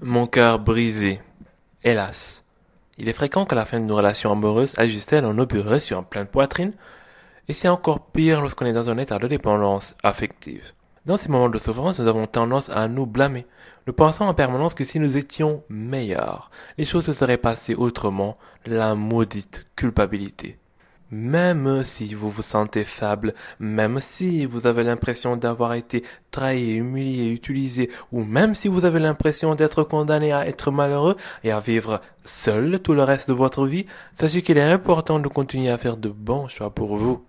Mon cœur brisé. Hélas. Il est fréquent qu'à la fin d'une relation amoureuse, elle en obérait sur en pleine poitrine, et c'est encore pire lorsqu'on est dans un état de dépendance affective. Dans ces moments de souffrance, nous avons tendance à nous blâmer. Nous pensons en permanence que si nous étions meilleurs, les choses se seraient passées autrement, la maudite culpabilité. Même si vous vous sentez faible, même si vous avez l'impression d'avoir été trahi, humilié, utilisé, ou même si vous avez l'impression d'être condamné à être malheureux et à vivre seul tout le reste de votre vie, sachez qu'il est important de continuer à faire de bons choix pour vous.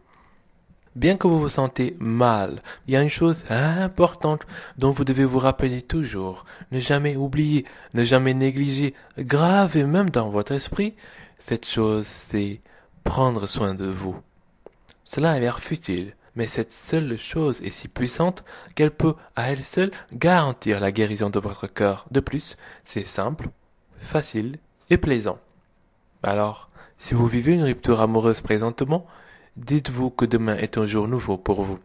Bien que vous vous sentez mal, il y a une chose importante dont vous devez vous rappeler toujours, ne jamais oublier, ne jamais négliger, grave et même dans votre esprit, cette chose c'est prendre soin de vous. Cela a l'air futile, mais cette seule chose est si puissante qu'elle peut à elle seule garantir la guérison de votre cœur. De plus, c'est simple, facile et plaisant. Alors, si vous vivez une rupture amoureuse présentement, dites-vous que demain est un jour nouveau pour vous.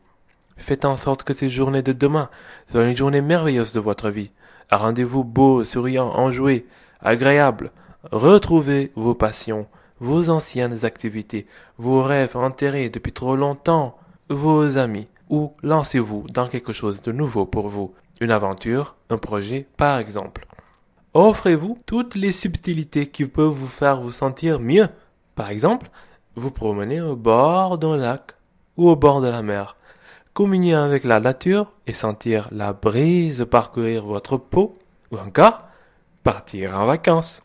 Faites en sorte que ces journées de demain soient une journée merveilleuse de votre vie. rendez-vous beau, souriant, enjoué, agréable. Retrouvez vos passions, vos anciennes activités, vos rêves enterrés depuis trop longtemps, vos amis, ou lancez-vous dans quelque chose de nouveau pour vous, une aventure, un projet par exemple. Offrez-vous toutes les subtilités qui peuvent vous faire vous sentir mieux. Par exemple, vous promener au bord d'un lac ou au bord de la mer, communier avec la nature et sentir la brise parcourir votre peau, ou encore partir en vacances,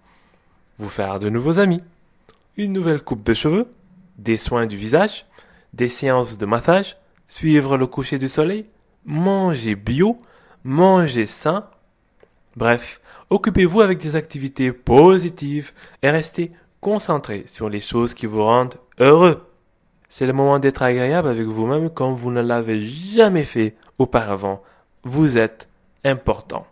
vous faire de nouveaux amis une nouvelle coupe de cheveux, des soins du visage, des séances de massage, suivre le coucher du soleil, manger bio, manger sain. Bref, occupez-vous avec des activités positives et restez concentré sur les choses qui vous rendent heureux. C'est le moment d'être agréable avec vous-même comme vous ne l'avez jamais fait auparavant. Vous êtes important.